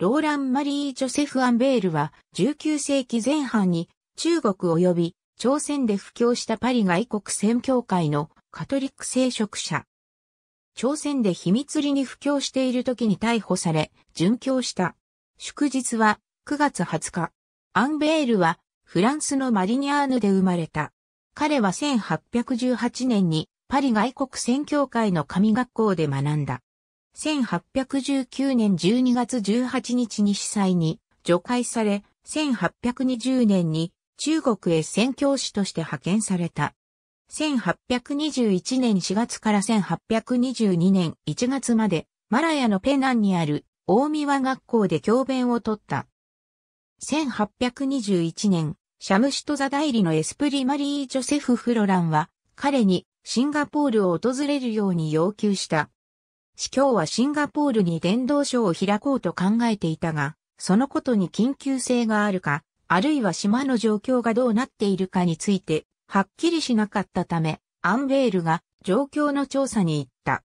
ローラン・マリー・ジョセフ・アンベールは19世紀前半に中国及び朝鮮で布教したパリ外国宣教会のカトリック聖職者。朝鮮で秘密裏に布教している時に逮捕され、殉教した。祝日は9月20日。アンベールはフランスのマリニアーヌで生まれた。彼は1818年にパリ外国宣教会の神学校で学んだ。1819年12月18日に司祭に除外され、1820年に中国へ宣教師として派遣された。1821年4月から1822年1月まで、マラヤのペナンにある大宮学校で教鞭を取った。1821年、シャムシトザ代理のエスプリマリー・ジョセフ・フロランは、彼にシンガポールを訪れるように要求した。司教はシンガポールに伝道所を開こうと考えていたが、そのことに緊急性があるか、あるいは島の状況がどうなっているかについて、はっきりしなかったため、アンベールが状況の調査に行った。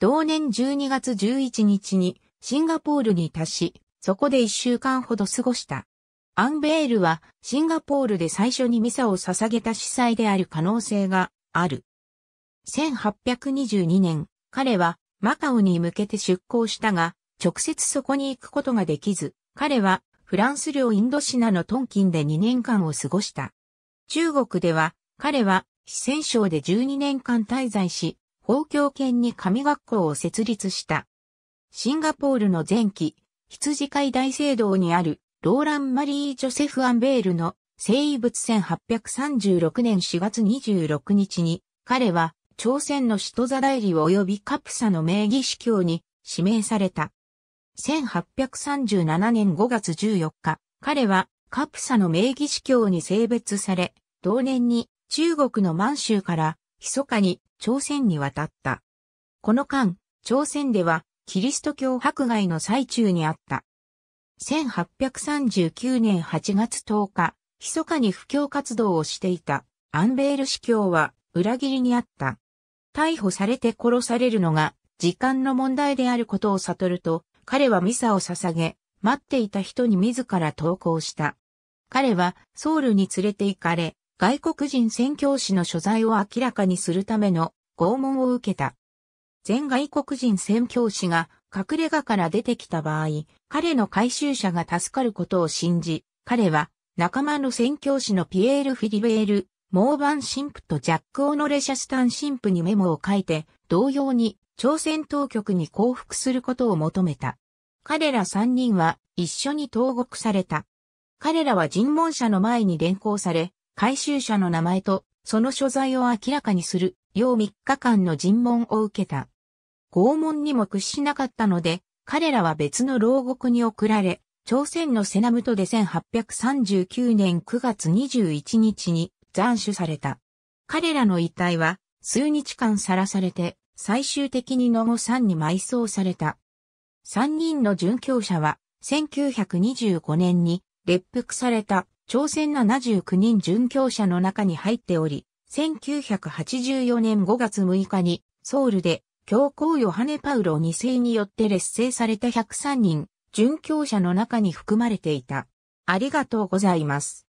同年12月11日にシンガポールに達し、そこで一週間ほど過ごした。アンベールはシンガポールで最初にミサを捧げた司祭である可能性がある。1822年、彼はマカオに向けて出港したが、直接そこに行くことができず、彼はフランス領インドシナのトンキンで2年間を過ごした。中国では、彼は四川省で12年間滞在し、法教圏に神学校を設立した。シンガポールの前期、羊飼い大聖堂にあるローラン・マリー・ジョセフ・アンベールの生物1836年4月26日に、彼は朝鮮の首都座代理及びカプサの名義司教に指名された。1837年5月14日、彼はカプサの名義司教に性別され、同年に中国の満州から密かに朝鮮に渡った。この間、朝鮮ではキリスト教迫害の最中にあった。1839年8月10日、密かに布教活動をしていたアンベール司教は裏切りにあった。逮捕されて殺されるのが時間の問題であることを悟ると、彼はミサを捧げ、待っていた人に自ら投稿した。彼はソウルに連れて行かれ、外国人宣教師の所在を明らかにするための拷問を受けた。全外国人宣教師が隠れ家から出てきた場合、彼の回収者が助かることを信じ、彼は仲間の宣教師のピエール・フィリベール・モーバン神父とジャック・オノレ・シャスタン神父にメモを書いて、同様に朝鮮当局に降伏することを求めた。彼ら三人は一緒に投獄された。彼らは尋問者の前に連行され、回収者の名前とその所在を明らかにするよう3日間の尋問を受けた。拷問にも屈しなかったので、彼らは別の牢獄に送られ、朝鮮のセナムトで1839年9月21日に斬首された。彼らの遺体は数日間さらされて最終的に野さ山に埋葬された。三人の殉教者は1925年に列服された朝鮮79人殉教者の中に入っており、1984年5月6日にソウルで教皇ヨハネ・パウロ2世によって劣勢された103人殉教者の中に含まれていた。ありがとうございます。